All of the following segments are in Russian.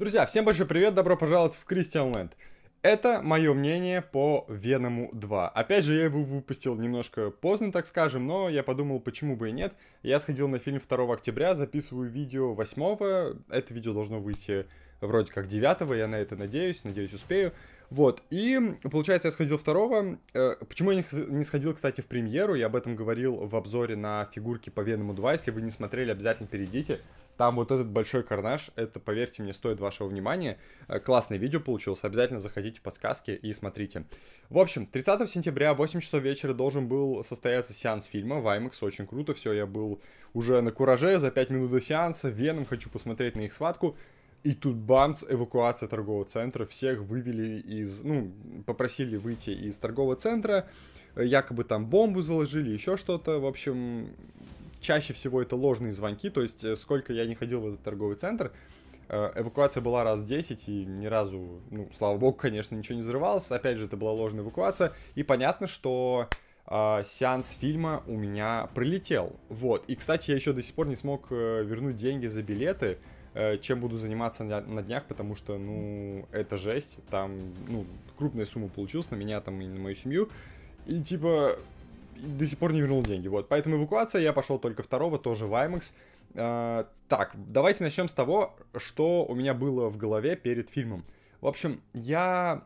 Друзья, всем большой привет, добро пожаловать в Кристиан Лэнд. Это мое мнение по Веному 2. Опять же, я его выпустил немножко поздно, так скажем, но я подумал, почему бы и нет. Я сходил на фильм 2 октября, записываю видео 8. Это видео должно выйти вроде как 9, я на это надеюсь, надеюсь успею. Вот, и получается, я сходил второго. Э, почему я не сходил, кстати, в премьеру, я об этом говорил в обзоре на фигурки по Веному 2, если вы не смотрели, обязательно перейдите. Там вот этот большой карнаж, это, поверьте мне, стоит вашего внимания. Э, классное видео получилось, обязательно заходите в подсказки и смотрите. В общем, 30 сентября, 8 часов вечера, должен был состояться сеанс фильма в IMAX, очень круто, все, я был уже на кураже, за 5 минут до сеанса, Веном, хочу посмотреть на их схватку. И тут бамс, эвакуация торгового центра, всех вывели из, ну, попросили выйти из торгового центра, якобы там бомбу заложили, еще что-то, в общем, чаще всего это ложные звонки, то есть э, сколько я не ходил в этот торговый центр, э, эвакуация была раз 10, и ни разу, ну, слава богу, конечно, ничего не взрывалось, опять же, это была ложная эвакуация, и понятно, что э, сеанс фильма у меня пролетел, вот, и, кстати, я еще до сих пор не смог э, вернуть деньги за билеты, Э, чем буду заниматься на днях, потому что, ну, это жесть. Там, ну, крупная сумма получилась на меня там и на мою семью. И типа до сих пор не вернул деньги. Вот, поэтому эвакуация, я пошел только второго, тоже в IMAX. Э, так, давайте начнем с того, что у меня было в голове перед фильмом. В общем, я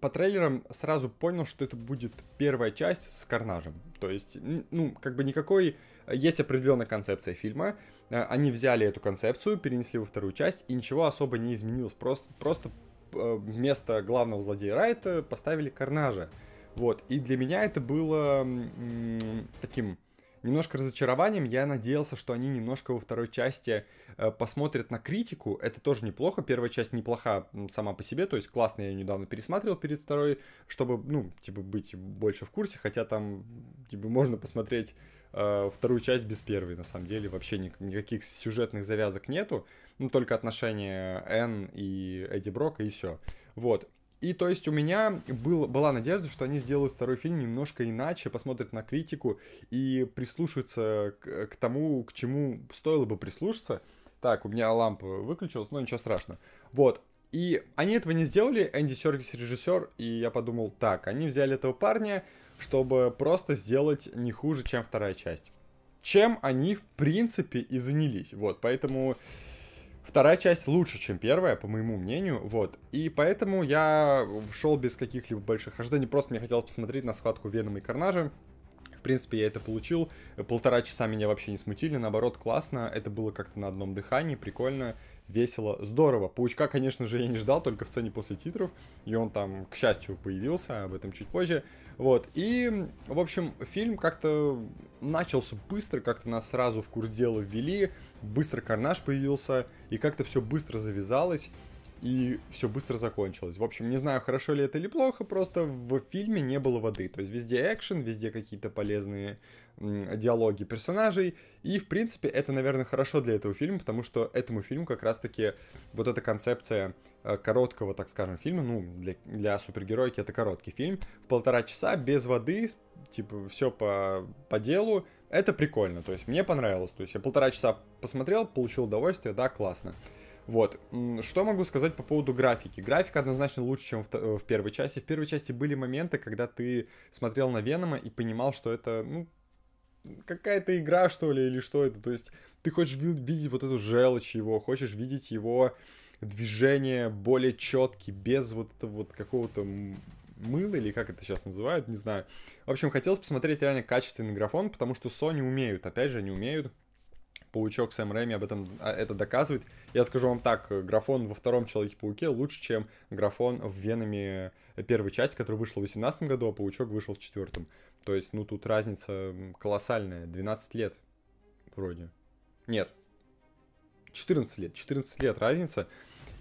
по трейлерам сразу понял, что это будет первая часть с Карнажем. То есть, ну, как бы никакой... Э, есть определенная концепция фильма, Э, они взяли эту концепцию, перенесли во вторую часть, и ничего особо не изменилось. Просто, просто э, вместо главного злодея Райта поставили Карнажа. Вот, и для меня это было таким немножко разочарованием. Я надеялся, что они немножко во второй части э, посмотрят на критику. Это тоже неплохо. Первая часть неплоха сама по себе, то есть классно я ее недавно пересматривал перед второй, чтобы, ну, типа, быть больше в курсе, хотя там, типа, можно посмотреть э, вторую часть без первой, на самом деле, вообще ни, никаких сюжетных завязок нету, ну, только отношения Энн и Эдди Брока, и все. Вот, и то есть у меня был, была надежда, что они сделают второй фильм немножко иначе, посмотрят на критику и прислушаются к, к тому, к чему стоило бы прислушаться. Так, у меня лампа выключилась, но ничего страшного. Вот. И они этого не сделали, Энди Серкис режиссер, и я подумал, так, они взяли этого парня, чтобы просто сделать не хуже, чем вторая часть. Чем они, в принципе, и занялись. Вот, поэтому... Вторая часть лучше, чем первая, по моему мнению, вот. И поэтому я шел без каких-либо больших ожиданий, просто мне хотелось посмотреть на схватку Венома и Карнажа принципе, я это получил. Полтора часа меня вообще не смутили, наоборот, классно. Это было как-то на одном дыхании, прикольно, весело, здорово. Паучка, конечно же, я не ждал, только в сцене после титров. И он там, к счастью, появился, об этом чуть позже. Вот, и, в общем, фильм как-то начался быстро, как-то нас сразу в курс дела ввели, быстро карнаж появился, и как-то все быстро завязалось и все быстро закончилось. В общем, не знаю, хорошо ли это или плохо, просто в фильме не было воды. То есть везде экшен, везде какие-то полезные диалоги персонажей. И, в принципе, это, наверное, хорошо для этого фильма, потому что этому фильму как раз-таки вот эта концепция э, короткого, так скажем, фильма, ну, для, для супергероики это короткий фильм, в полтора часа, без воды, типа, все по, по делу, это прикольно, то есть мне понравилось, то есть я полтора часа посмотрел, получил удовольствие, да, классно. Вот. Что могу сказать по поводу графики? Графика однозначно лучше, чем в, э, в первой части. В первой части были моменты, когда ты смотрел на Венома и понимал, что это, ну, какая-то игра, что ли, или что это. То есть ты хочешь видеть вот эту желчь его, хочешь видеть его движение более четкие, без вот этого вот какого-то мыла, или как это сейчас называют, не знаю. В общем, хотелось посмотреть реально качественный графон, потому что Sony умеют, опять же, они умеют Паучок Сэм Рэми об этом а, это доказывает. Я скажу вам так, э, графон во втором Человеке-пауке лучше, чем графон в Венами первой части, которая вышла в 2018 году, а Паучок вышел в четвертом. То есть, ну, тут разница колоссальная. 12 лет вроде. Нет. 14 лет. 14 лет разница.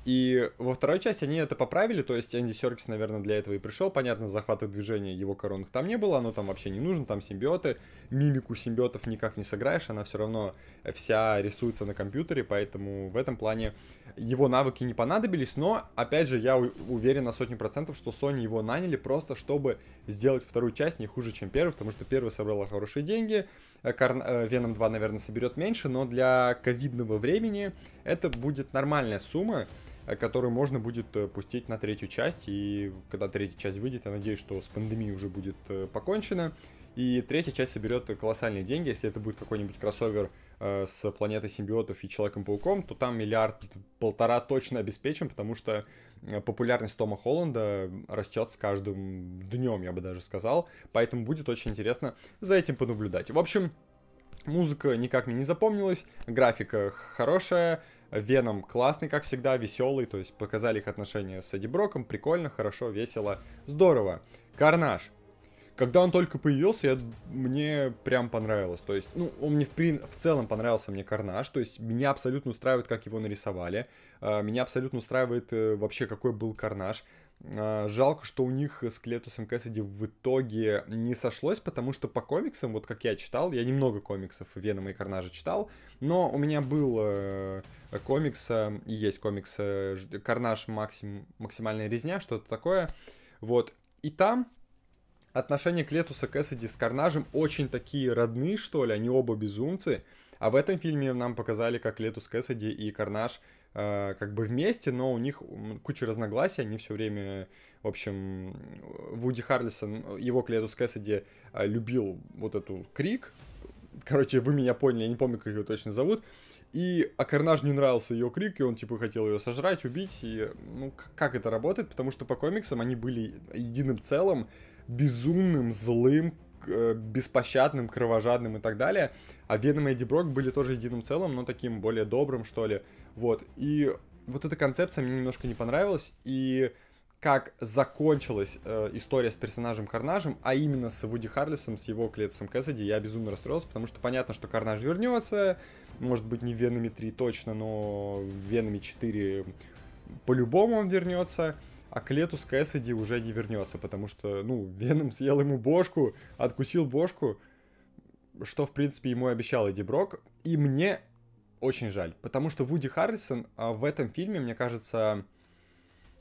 И во второй части они это поправили, то есть Энди Серкис, наверное, для этого и пришел. Понятно, захваты движения его коронных там не было, оно там вообще не нужно, там симбиоты. Мимику симбиотов никак не сыграешь, она все равно вся рисуется на компьютере, поэтому в этом плане его навыки не понадобились, но, опять же, я уверен на сотню процентов, что Sony его наняли просто, чтобы сделать вторую часть не хуже, чем первую, потому что первая собрала хорошие деньги, э, э, Веном 2, наверное, соберет меньше, но для ковидного времени это будет нормальная сумма, Э, который можно будет э, пустить на третью часть. И когда третья часть выйдет, я надеюсь, что с пандемией уже будет э, покончено. И третья часть соберет колоссальные деньги. Если это будет какой-нибудь кроссовер с планетой симбиотов и Человеком-пауком, то там миллиард полтора точно обеспечен потому что популярность Тома Холланда растет с каждым днем, я бы даже сказал. Поэтому будет очень интересно за этим понаблюдать. В общем, музыка никак мне не запомнилась, графика хорошая, Веном классный, как всегда, веселый, то есть показали их отношения с Эдди Броком, прикольно, хорошо, весело, здорово. Карнаж. Когда он только появился, я, мне прям понравилось. То есть, ну, он мне в, в целом понравился мне Карнаж. То есть, меня абсолютно устраивает, как его нарисовали. Э, меня абсолютно устраивает э, вообще, какой был Карнаж. А, жалко, что у них с Клетусом Кэссиди в итоге не сошлось, потому что по комиксам, вот как я читал, я немного комиксов Венома и Карнажа читал, но у меня был э, комикс, э, и есть комикс э, Карнаж максим, максимальная резня, что-то такое, вот, и там отношения Клетуса Кэссиди с Карнажем очень такие родные, что ли, они оба безумцы, а в этом фильме нам показали, как Клетус Кэссиди и Карнаж — Э, как бы вместе, но у них куча разногласий, они все время, в общем, Вуди Харлисон, его Клетус Кэссиди э, любил вот эту крик, короче, вы меня поняли, я не помню, как ее точно зовут, и Акарнаж не нравился ее крик, и он типа хотел ее сожрать, убить, и ну как это работает, потому что по комиксам они были единым целым, безумным, злым, Э, беспощадным, кровожадным и так далее. А Веном и Эдди Брок были тоже единым целым, но таким более добрым, что ли. Вот. И вот эта концепция мне немножко не понравилась. И как закончилась э, история с персонажем Карнажем, а именно с Вуди Харлисом, с его Клетусом Кэссиди, я безумно расстроился, потому что понятно, что Карнаж вернется, может быть, не в Венами 3 точно, но в Венами 4 по-любому он вернется а к лету с Кэссиди уже не вернется, потому что, ну, Веном съел ему бошку, откусил бошку, что, в принципе, ему обещал Эдди Брок. И мне очень жаль, потому что Вуди Харрисон а, в этом фильме, мне кажется,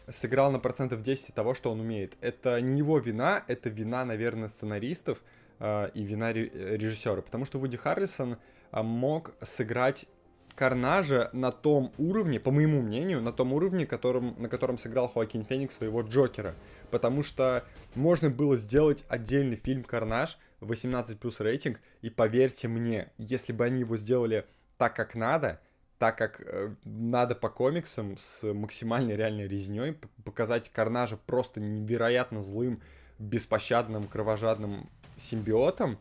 сыграл на процентов 10 того, что он умеет. Это не его вина, это вина, наверное, сценаристов э, и вина режиссера, потому что Вуди Харрисон а, мог сыграть Карнажа на том уровне, по моему мнению, на том уровне, которым, на котором сыграл Хоакин Феникс своего Джокера. Потому что можно было сделать отдельный фильм «Карнаж», 18 плюс рейтинг, и поверьте мне, если бы они его сделали так, как надо, так как э, надо по комиксам с максимальной реальной резней показать Карнажа просто невероятно злым, беспощадным, кровожадным симбиотом,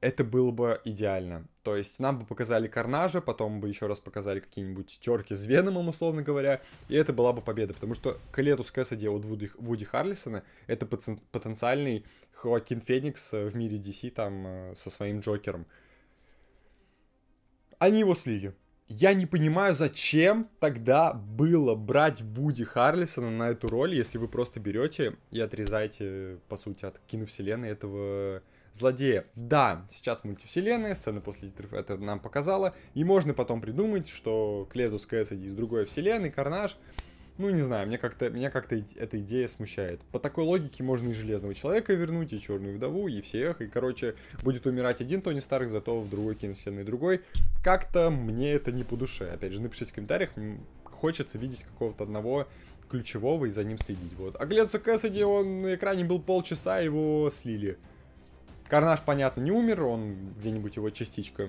это было бы идеально. То есть нам бы показали Карнажа, потом бы еще раз показали какие-нибудь терки с Веномом, условно говоря, и это была бы победа, потому что Калету лету с Кэссиди от Вуди, Вуди Харлисона это потенциальный Хоакин Феникс э, в мире DC там э, со своим Джокером. Они его слили. Я не понимаю, зачем тогда было брать Вуди Харлисона на эту роль, если вы просто берете и отрезаете, по сути, от киновселенной этого злодея. Да, сейчас мультивселенная, сцена после титров это нам показала, и можно потом придумать, что Кледус Кэссиди из другой вселенной, Карнаж, ну, не знаю, мне как-то меня как-то эта идея смущает. По такой логике можно и Железного Человека вернуть, и Черную Вдову, и всех, и, короче, будет умирать один Тони старых, зато в другой киновселенной другой. Как-то мне это не по душе. Опять же, напишите в комментариях, хочется видеть какого-то одного ключевого и за ним следить. Вот. А Гленса Кэссиди, он на экране был полчаса, его слили. Карнаж, понятно, не умер, он где-нибудь его частичка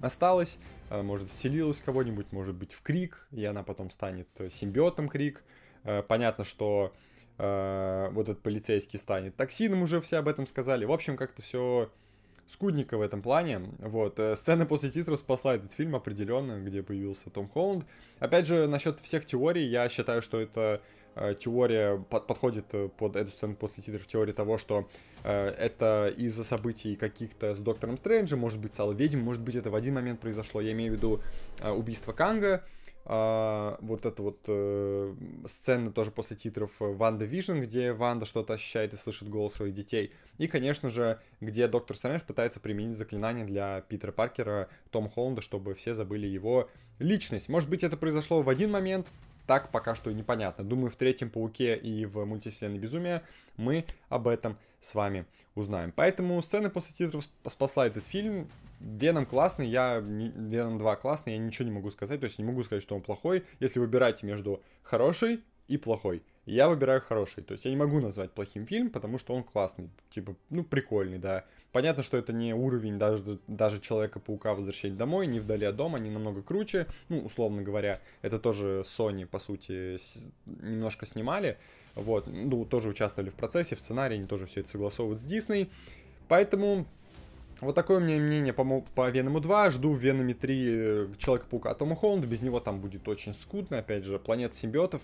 осталась, э, может, вселилась в кого-нибудь, может быть, в Крик, и она потом станет э, симбиотом Крик. Э, понятно, что вот этот полицейский станет токсином, уже все об этом сказали. В общем, как-то все скудника в этом плане. Вот, э, сцена после титров спасла этот фильм определенно, где появился Том Холланд. Опять же, насчет всех теорий, я считаю, что это э, теория под, подходит э, под эту сцену после титров теории того, что э, это из-за событий каких-то с Доктором Стрэнджем, может быть, с Алведем, может быть, это в один момент произошло, я имею в виду э, убийство Канга, а, вот эта вот э, сцена тоже после титров э, Ванда Вижн, где Ванда что-то ощущает и слышит голос своих детей. И, конечно же, где Доктор Стрэндж пытается применить заклинание для Питера Паркера, Тома Холланда, чтобы все забыли его личность. Может быть, это произошло в один момент, так пока что непонятно. Думаю, в третьем Пауке и в мультивселенной Безумия мы об этом с вами узнаем. Поэтому сцены после титров спасла этот фильм. Веном классный, я... Веном 2 классный, я ничего не могу сказать, то есть не могу сказать, что он плохой. Если выбираете между хороший и плохой, я выбираю хороший. То есть я не могу назвать плохим фильм, потому что он классный. Типа, ну, прикольный, да. Понятно, что это не уровень даже, даже Человека-паука Возвращения домой, не вдали от дома, они намного круче. Ну, условно говоря, это тоже Sony, по сути, немножко снимали. Вот, ну, тоже участвовали в процессе, в сценарии, они тоже все это согласовывают с Дисней. Поэтому вот такое у меня мнение по, по Веному 2. Жду в Веноме 3 э, Человека-паука Тома Холланда. Без него там будет очень скудно. Опять же, Планета симбиотов.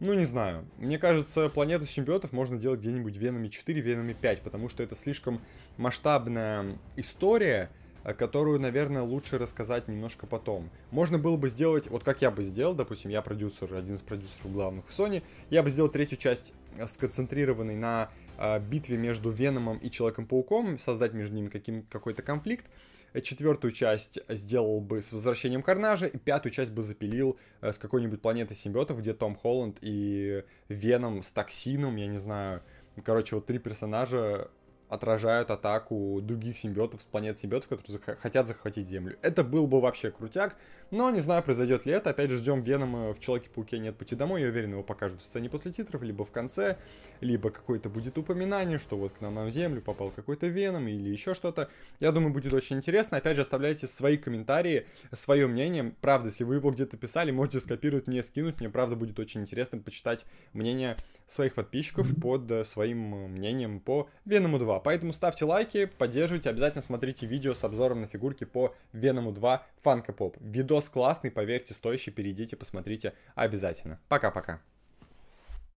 Ну, не знаю. Мне кажется, планету симбиотов можно делать где-нибудь Венами 4, Венами 5, потому что это слишком масштабная история, а которую, наверное, лучше рассказать немножко потом. Можно было бы сделать, вот как я бы сделал, допустим, я продюсер, один из продюсеров главных в Sony, я бы сделал третью часть э, сконцентрированной на э, битве между Веномом и Человеком-пауком, создать между ними каким, какой-то конфликт. Э, четвертую часть сделал бы с возвращением Карнажа, и пятую часть бы запилил э, с какой-нибудь планеты симбиотов, где Том Холланд и Веном с токсином, я не знаю. Короче, вот три персонажа отражают атаку других симбиотов с планет симбиотов, которые зах хотят захватить Землю. Это был бы вообще крутяк, но не знаю, произойдет ли это. Опять же, ждем Венома в Человеке-пауке «Нет пути домой». Я уверен, его покажут в сцене после титров, либо в конце, либо какое-то будет упоминание, что вот к нам на Землю попал какой-то Веном или еще что-то. Я думаю, будет очень интересно. Опять же, оставляйте свои комментарии, свое мнение. Правда, если вы его где-то писали, можете скопировать мне, скинуть. Мне, правда, будет очень интересно почитать мнение своих подписчиков под э, своим э, мнением по Веному 2. Поэтому ставьте лайки, поддерживайте, обязательно смотрите видео с обзором на фигурки по Веному 2 Фанка Поп. Видос классный, поверьте, стоящий, перейдите, посмотрите обязательно. Пока-пока.